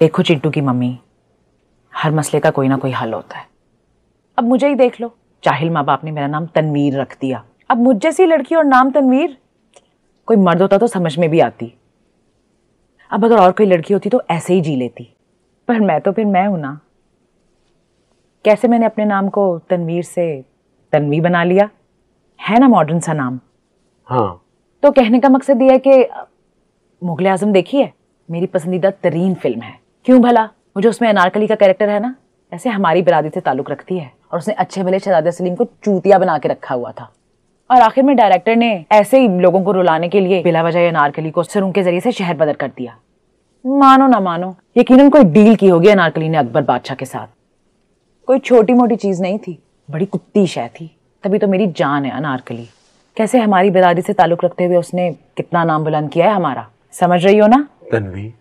देखो चिंटू की मम्मी हर मसले का कोई ना कोई हल होता है अब मुझे ही देख लो चाहिल माँ बाप ने मेरा नाम तनवीर रख दिया अब मुझ जैसी लड़की और नाम तनवीर कोई मर्द होता तो समझ में भी आती अब अगर और कोई लड़की होती तो ऐसे ही जी लेती पर मैं तो फिर मैं हूं ना कैसे मैंने अपने नाम को तनवीर से तनवी बना लिया है ना मॉडर्न सा नाम हाँ तो कहने का मकसद यह है कि मुगल आजम देखी है मेरी पसंदीदा तरीन फिल्म है क्यों भला मुझे उसमें अनारकली का कैरेक्टर है ना ऐसे हमारी बिरादरी से ताल्लुक रखती है और उसने अच्छे भले शहजादा सलीम को चूतिया बना के रखा हुआ था और आखिर में डायरेक्टर ने ऐसे ही लोगों को रुलाने के लिए बिला वजह अनारकली को सरों के जरिए से शहर बदर कर दिया मानो ना मानो यकीनन कोई डील की होगी अनारकली ने अकबर बादशाह के साथ कोई छोटी मोटी चीज नहीं थी बड़ी कुत्ती शह थी तभी तो मेरी जान है अनारकली कैसे हमारी बिरादरी से ताल्लुक रखते हुए उसने कितना नाम बुलंद किया है हमारा समझ रही हो ना तन्वी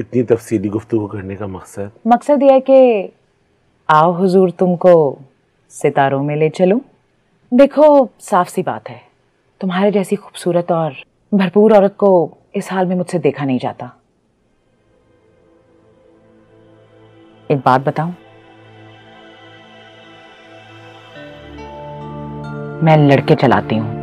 इतनी तफसीली गुफ्तु करने का मकसद मकसद यह कि आओ हुजूर तुमको सितारों में ले चलूं देखो साफ सी बात है तुम्हारे जैसी खूबसूरत और भरपूर औरत को इस हाल में मुझसे देखा नहीं जाता एक बात बताऊं मैं लड़के चलाती हूं